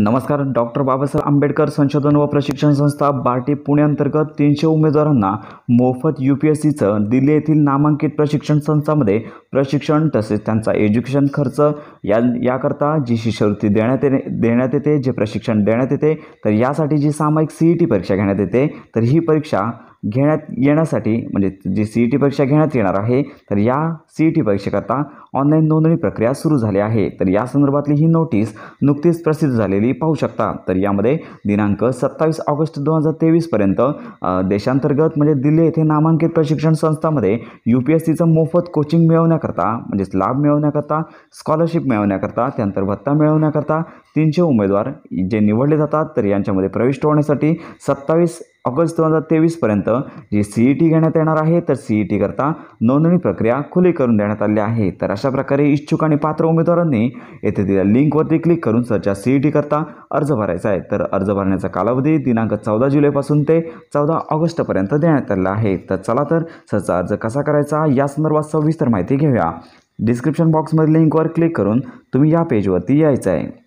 नमस्कार डॉक्टर बाबासाहेब आंबेडकर संशोधन व प्रशिक्षण संस्था बार्टी पुण्याअंतर्गत तीनशे उमेदवारांना मोफत यू पी एस सीचं दिल्ली येथील नामांकित प्रशिक्षण संस्थामध्ये प्रशिक्षण तसेच त्यांचा एज्युकेशन खर्च या याकरता जी शिष्यवृत्ती देण्यात येते देण्यात येते जे प्रशिक्षण देण्यात येते तर यासाठी जी सामायिक सी ई टी परीक्षा घेण्यात येते तर ही परीक्षा घेण्यात येण्यासाठी म्हणजे जी सी ई टी परीक्षा घेण्यात येणार आहे तर या सी ई टी परीक्षेकरता ऑनलाईन नोंदणी प्रक्रिया सुरू झाली आहे तर या संदर्भातली ही नोटीस नुकतीच प्रसिद्ध झालेली पाहू शकता तर यामध्ये दिनांक सत्तावीस ऑगस्ट दोन हजार तेवीसपर्यंत देशांतर्गत म्हणजे दिल्ली येथे नामांकित प्रशिक्षण संस्थामध्ये यू पी एस सीचं मोफत कोचिंग मिळवण्याकरता म्हणजेच लाभ मिळवण्याकरता स्कॉलरशिप मिळवण्याकरता त्यानंतर भत्ता मिळवण्याकरता तीनशे उमेदवार जे निवडले जातात तर यांच्यामध्ये प्रविष्ट होण्यासाठी सत्तावीस ऑगस्ट दोन हजार तेवीसपर्यंत जी सी ई टी घेण्यात येणार आहे तर सी ई e टीकरता नोंदणी प्रक्रिया खुली करून देण्यात आली आहे तर अशा प्रकारे इच्छुक आणि पात्र उमेदवारांनी येथे दिल्या लिंकवरती क्लिक करून सरच्या सी ई e करता अर्ज भरायचा आहे तर अर्ज भरण्याचा कालावधी दिनांक चौदा जुलैपासून ते चौदा ऑगस्टपर्यंत देण्यात आला आहे तर चला तर सरचा अर्ज कसा करायचा या संदर्भात सविस्तर माहिती घेऊया डिस्क्रिप्शन बॉक्समध्ये लिंकवर क्लिक करून तुम्ही या पेजवरती यायचं आहे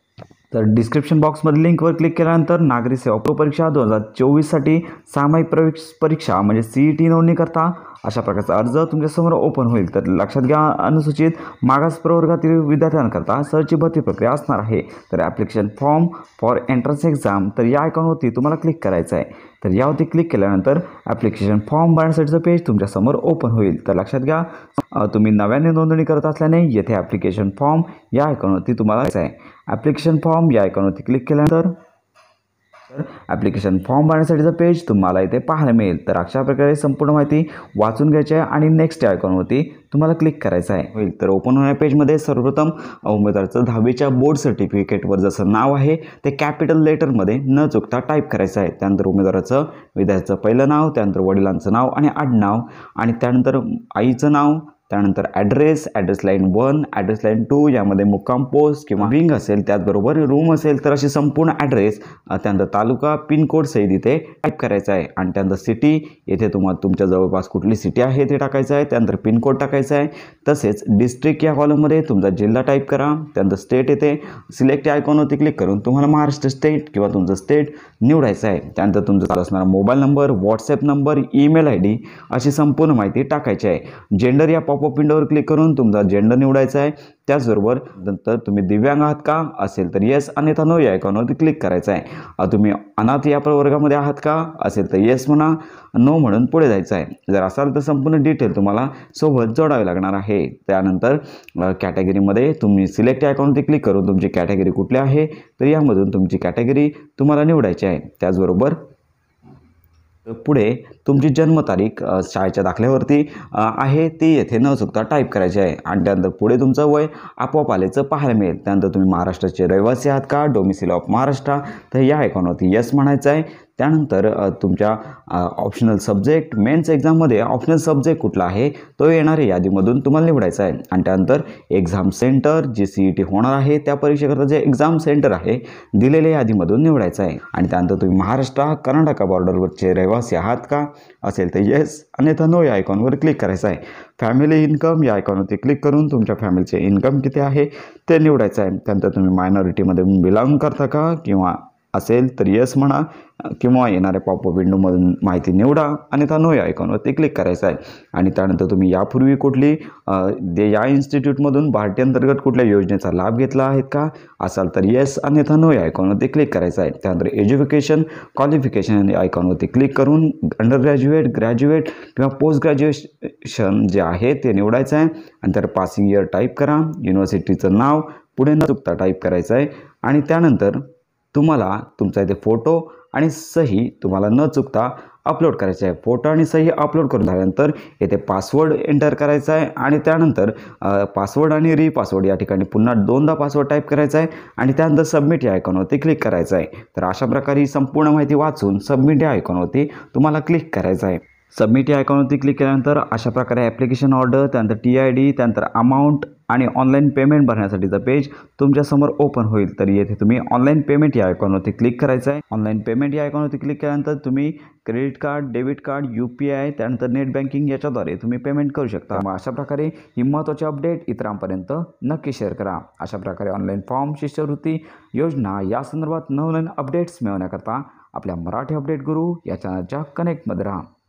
तर डिस्क्रिप्शन बॉक्समध्ये लिंकवर क्लिक केल्यानंतर नागरी सेवा परीक्षा दोन हजार चोवीससाठी सामायिक प्रवेश परीक्षा म्हणजे सी ई टी नोंदणी करता अशा प्रकारचा अर्ज तुमच्यासमोर ओपन होईल तर लक्षात घ्या अनुसूचित मागास प्रवर्गातील विद्यार्थ्यांकरता सरची भरती प्रक्रिया असणार आहे तर application form for entrance exam तर या आयकॉनवरती तुम्हाला क्लिक करायचं आहे तर यावरती क्लिक केल्यानंतर ॲप्लिकेशन फॉर्म भरण्यासाठीचं पेज तुमच्यासमोर ओपन होईल तर लक्षात घ्या तुम्ही नव्याने नोंदणी करत असल्याने येथे ॲप्लिकेशन फॉर्म या आयकॉनवरती तुम्हाला आहे ॲप्लिकेशन फॉर्म या आयकॉनवरती क्लिक केल्यानंतर ॲप्लिकेशन फॉर्म भरण्यासाठीचं पेज तुम्हाला इथे पाहायला मिळेल तर अशा प्रकारे संपूर्ण माहिती वाचून घ्यायची आहे आणि नेक्स्ट आयकॉनवरती तुम्हाला क्लिक करायचं आहे होईल तर ओपन होण्या पेजमध्ये सर्वप्रथम उमेदवाराचं दहावीच्या बोर्ड सर्टिफिकेटवर जसं नाव आहे ते कॅपिटल लेटरमध्ये न चुकता टाईप करायचं आहे त्यानंतर उमेदवाराचं विद्यार्थ्याचं पहिलं नाव त्यानंतर वडिलांचं नाव आणि आडनाव आणि त्यानंतर आईचं नाव त्यानंतर address address line one address line two यामध्ये मुक्काम पोस्ट किंवा विंग असेल त्याचबरोबर रूम असेल तर अशी संपूर्ण ॲड्रेस त्यानंतर तालुका पिनकोड सहित इथे टाईप करायचा आहे आणि त्यानंतर सिटी येथे तुम्हाला तुमच्या जवळपास कुठली सिटी आहे ते टाकायचं आहे त्यानंतर पिनकोड टाकायचा आहे तसेच डिस्ट्रिक्ट या कॉलममध्ये तुमचा जिल्हा टाईप करा त्यानंतर स्टेट येथे सिलेक्ट आयकॉनवरती क्लिक करून तुम्हाला महाराष्ट्र स्टेट किंवा तुमचं स्टेट निवडायचं आहे त्यानंतर तुमचा चालू असणारा mobile number WhatsApp number email I D अशी संपूर्ण माहिती टाकायची आहे जेंडर या पॉप पॉपअप विंडोवर क्लिक करून तुमचा जेंडर निवडायचा आहे त्याचबरोबर नंतर तुम्ही दिव्यांग आहात का असेल तर येस अन्यथा नो या अकाउंटवरती क्लिक करायचं आहे तुम्ही अनाथ या प्रवर्गामध्ये आहात का असेल तर येस म्हणा नो म्हणून पुढे जायचं आहे जर असाल तर संपूर्ण डिटेल तुम्हाला सोबत जोडावे लागणार आहे त्यानंतर कॅटेगरीमध्ये तुम्ही सिलेक्ट अकाउंटवरती क्लिक करून तुमची कॅटेगरी कुठली आहे तर यामधून तुमची कॅटेगरी तुम्हाला निवडायची आहे त्याचबरोबर पुढे तुमची जन्मतारीख शाळेच्या दाखल्यावरती आहे ती येथे न चुकता टाईप करायची आहे आणि त्यानंतर पुढे तुमचं वय आपोआप आल्याचं पाहायला मिळेल त्यानंतर तुम्ही महाराष्ट्राचे रहिवासी आहात का डोमिसिल ऑफ महाराष्ट्र तर या ऐकॉनवरती यस म्हणायचं आहे त्यानंतर तुमच्या ऑप्शनल सब्जेक्ट मेन्स एक्झाममध्ये ऑप्शनल सब्जेक्ट कुठला आहे तो येणाऱ्या यादीमधून तुम्हाला निवडायचा आहे आणि त्यानंतर एक्झाम सेंटर जे सी ई टी होणार आहे त्या परीक्षेकरता जे एक्झाम सेंटर आहे दिलेल्या यादीमधून निवडायचं आहे आणि त्यानंतर तुम्ही महाराष्ट्र कर्नाटका बॉर्डरवरचे रहिवासी आहात का असेल तर येस अन्यथा नो या आयकॉनवर क्लिक करायचं आहे फॅमिली इन्कम या आयकॉनवरती क्लिक करून तुमच्या फॅमिलीचे इन्कम किती आहे ते निवडायचं आहे त्यानंतर तुम्ही मायनॉरिटीमध्ये बिलॉंग करता का किंवा असेल तर यस म्हणा किंवा येणाऱ्या पॉपअप विंडोमधून माहिती निवडा आणि त्या नो या आयकॉनवरती क्लिक करायचं आहे आणि त्यानंतर तुम्ही यापूर्वी कुठली दे या इन्स्टिट्यूटमधून भारतीय अंतर्गत कुठल्या योजनेचा लाभ घेतला आहे का असाल तर येस आणि त्या नो या आयकॉनवरती क्लिक करायचं आहे त्यानंतर एज्युकेशन क्वालिफिकेशन आणि आयकॉनवरती क्लिक करून अंडर ग्रॅज्युएट ग्रॅज्युएट किंवा पोस्ट ग्रॅज्युएशन जे आहे ते निवडायचं आहे आणि तर पासिंग इयर टाईप करा युनिव्हर्सिटीचं नाव पुढे न चुकता टाईप करायचं आहे आणि त्यानंतर तुम्हाला तुमचा इथे फोटो आणि सही तुम्हाला न चुकता अपलोड करायचं आहे फोटो आणि सही अपलोड करून झाल्यानंतर येथे पासवर्ड एंटर करायचा आहे आणि त्यानंतर पासवर्ड आणि री पासवर्ड या ठिकाणी पुन्हा दोनदा पासवर्ड टाईप करायचा आहे आणि त्यानंतर सबमिट या आयकॉनवरती क्लिक करायचं आहे तर अशा प्रकारे ही संपूर्ण माहिती वाचून सबमिट या आयकॉनवरती तुम्हाला क्लिक करायचं आहे सबमिट या अकाउंटवरती क्लिक केल्यानंतर अशा प्रकारे ॲप्लिकेशन ऑर्डर त्यानंतर टी आय डी त्यानंतर अमाऊंट आणि ऑनलाईन पेमेंट भरण्यासाठीचा पेज तुमच्यासमोर ओपन होईल तर येथे तुम्ही ऑनलाईन पेमेंट या अकाउंटवरती क्लिक करायचं आहे ऑनलाईन पेमेंट या अकाउंटवरती क्लिक केल्यानंतर तुम्ही credit card debit card U P I त्यानंतर नेट बँकिंग याच्याद्वारे तुम्ही पेमेंट करू शकता मग अशा प्रकारे ही महत्त्वाची अपडेट इतरांपर्यंत नक्की शेअर करा अशा प्रकारे ऑनलाईन फॉर्म शिष्यवृत्ती योजना या संदर्भात नवनवीन अपडेट्स मिळवण्याकरता आपल्या मराठी अपडेट गुरु या चॅनलच्या कनेक्टमध्ये राहा